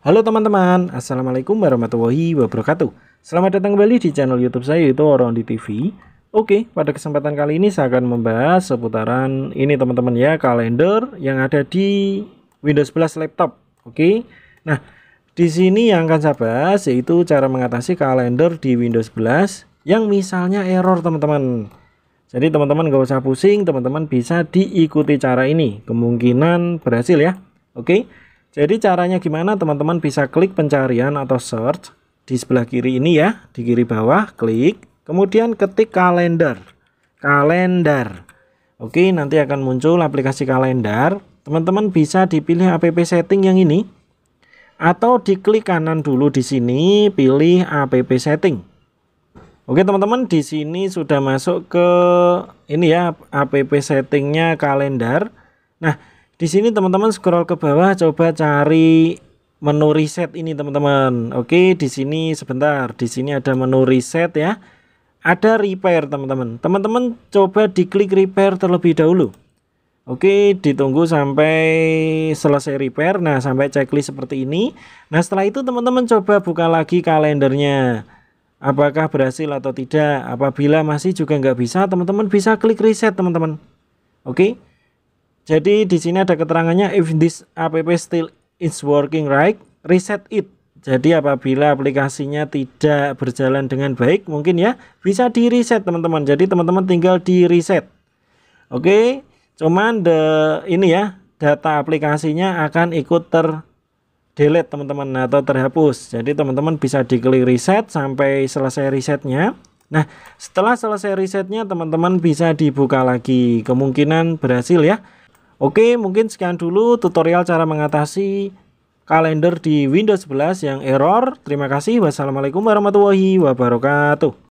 Halo teman-teman, Assalamualaikum warahmatullahi wabarakatuh Selamat datang kembali di channel youtube saya yaitu Orang di TV Oke, pada kesempatan kali ini saya akan membahas seputaran ini teman-teman ya Kalender yang ada di Windows 11 laptop Oke, nah di sini yang akan saya bahas yaitu cara mengatasi kalender di Windows 11 Yang misalnya error teman-teman Jadi teman-teman gak usah pusing, teman-teman bisa diikuti cara ini Kemungkinan berhasil ya Oke, jadi caranya gimana teman-teman bisa klik pencarian atau search di sebelah kiri ini ya, di kiri bawah klik, kemudian ketik kalender. Kalender. Oke, nanti akan muncul aplikasi kalender. Teman-teman bisa dipilih app setting yang ini atau diklik kanan dulu di sini, pilih app setting. Oke teman-teman, di sini sudah masuk ke ini ya app settingnya kalender. Nah, di sini teman-teman scroll ke bawah coba cari menu reset ini teman-teman. Oke, di sini sebentar. Di sini ada menu reset ya. Ada repair teman-teman. Teman-teman coba diklik repair terlebih dahulu. Oke, ditunggu sampai selesai repair. Nah, sampai checklist seperti ini. Nah, setelah itu teman-teman coba buka lagi kalendernya. Apakah berhasil atau tidak? Apabila masih juga nggak bisa, teman-teman bisa klik reset teman-teman. Oke. Jadi di sini ada keterangannya if this app still is working right, reset it. Jadi apabila aplikasinya tidak berjalan dengan baik, mungkin ya bisa di reset teman-teman. Jadi teman-teman tinggal di reset. Oke, cuman the ini ya data aplikasinya akan ikut ter delete teman-teman atau terhapus. Jadi teman-teman bisa diklik reset sampai selesai resetnya. Nah, setelah selesai resetnya teman-teman bisa dibuka lagi. Kemungkinan berhasil ya. Oke, mungkin sekian dulu tutorial cara mengatasi kalender di Windows 11 yang error. Terima kasih. Wassalamualaikum warahmatullahi wabarakatuh.